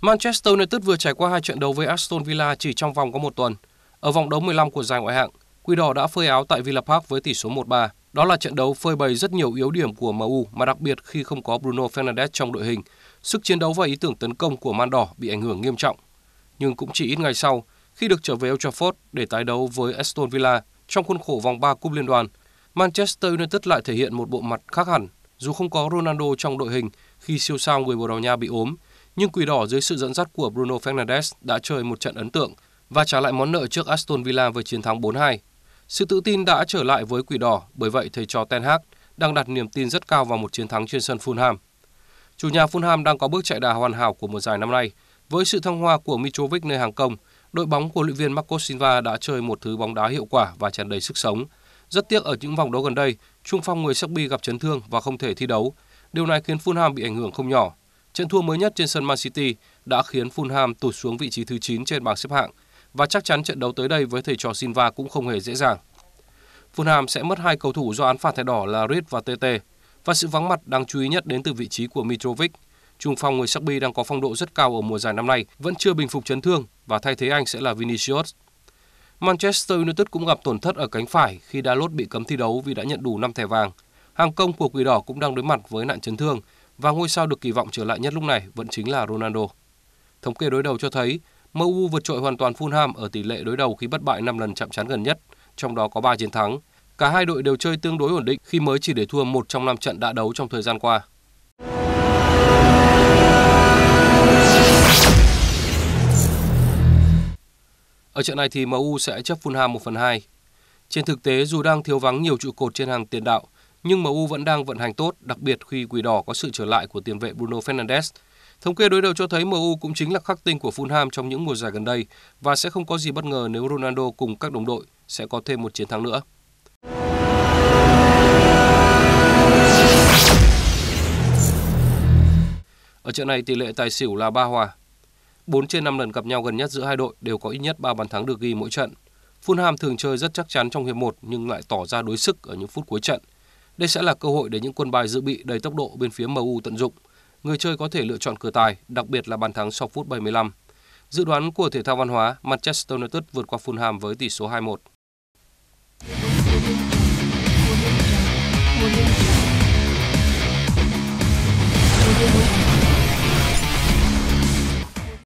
Manchester United vừa trải qua hai trận đấu với Aston Villa chỉ trong vòng có một tuần. Ở vòng đấu 15 của giải ngoại hạng, Quỷ đỏ đã phơi áo tại Villa Park với tỷ số 1-3. Đó là trận đấu phơi bày rất nhiều yếu điểm của MU mà đặc biệt khi không có Bruno Fernandes trong đội hình, sức chiến đấu và ý tưởng tấn công của Man Đỏ bị ảnh hưởng nghiêm trọng. Nhưng cũng chỉ ít ngày sau, khi được trở về Old Trafford để tái đấu với Aston Villa trong khuôn khổ vòng 3 cúp liên đoàn, Manchester United lại thể hiện một bộ mặt khác hẳn dù không có Ronaldo trong đội hình khi siêu sao người Bồ Đào Nha bị ốm, nhưng Quỷ Đỏ dưới sự dẫn dắt của Bruno Fernandes đã chơi một trận ấn tượng và trả lại món nợ trước Aston Villa với chiến thắng 4-2. Sự tự tin đã trở lại với Quỷ Đỏ, bởi vậy thầy trò Ten Hag đang đặt niềm tin rất cao vào một chiến thắng trên sân Fulham. Chủ nhà Fulham đang có bước chạy đà hoàn hảo của mùa giải năm nay. Với sự thăng hoa của Mitrovic nơi hàng công, đội bóng của luyện viên Marco Silva đã chơi một thứ bóng đá hiệu quả và tràn đầy sức sống – rất tiếc ở những vòng đấu gần đây, trung phong người Serbia gặp chấn thương và không thể thi đấu. Điều này khiến Fulham bị ảnh hưởng không nhỏ. Trận thua mới nhất trên sân Man City đã khiến Fulham tụt xuống vị trí thứ 9 trên bảng xếp hạng và chắc chắn trận đấu tới đây với thầy trò Silva cũng không hề dễ dàng. Fulham sẽ mất hai cầu thủ do án phạt thẻ đỏ là Reed và TT và sự vắng mặt đáng chú ý nhất đến từ vị trí của Mitrovic. Trung phong người Serbia đang có phong độ rất cao ở mùa giải năm nay, vẫn chưa bình phục chấn thương và thay thế anh sẽ là Vinicius. Manchester United cũng gặp tổn thất ở cánh phải khi Dalot bị cấm thi đấu vì đã nhận đủ 5 thẻ vàng. Hàng công của Quỷ Đỏ cũng đang đối mặt với nạn chấn thương và ngôi sao được kỳ vọng trở lại nhất lúc này vẫn chính là Ronaldo. Thống kê đối đầu cho thấy MU vượt trội hoàn toàn Fulham ở tỷ lệ đối đầu khi bất bại 5 lần chạm trán gần nhất, trong đó có 3 chiến thắng. Cả hai đội đều chơi tương đối ổn định khi mới chỉ để thua một trong năm trận đã đấu trong thời gian qua. Ở trận này thì MU sẽ chấp Fulham 1 phần 2. Trên thực tế, dù đang thiếu vắng nhiều trụ cột trên hàng tiền đạo, nhưng MU vẫn đang vận hành tốt, đặc biệt khi quỷ đỏ có sự trở lại của tiền vệ Bruno Fernandes. Thống kê đối đầu cho thấy MU cũng chính là khắc tinh của Fulham trong những mùa giải gần đây và sẽ không có gì bất ngờ nếu Ronaldo cùng các đồng đội sẽ có thêm một chiến thắng nữa. Ở trận này tỷ lệ tài xỉu là 3 hòa, 4 trên 5 lần gặp nhau gần nhất giữa hai đội đều có ít nhất 3 bàn thắng được ghi mỗi trận. Fulham thường chơi rất chắc chắn trong hiệp 1 nhưng lại tỏ ra đối sức ở những phút cuối trận. Đây sẽ là cơ hội để những quân bài dự bị đầy tốc độ bên phía MU tận dụng. Người chơi có thể lựa chọn cửa tài, đặc biệt là bàn thắng sau phút 75. Dự đoán của thể thao văn hóa, Manchester United vượt qua Fulham với tỷ số 2-1.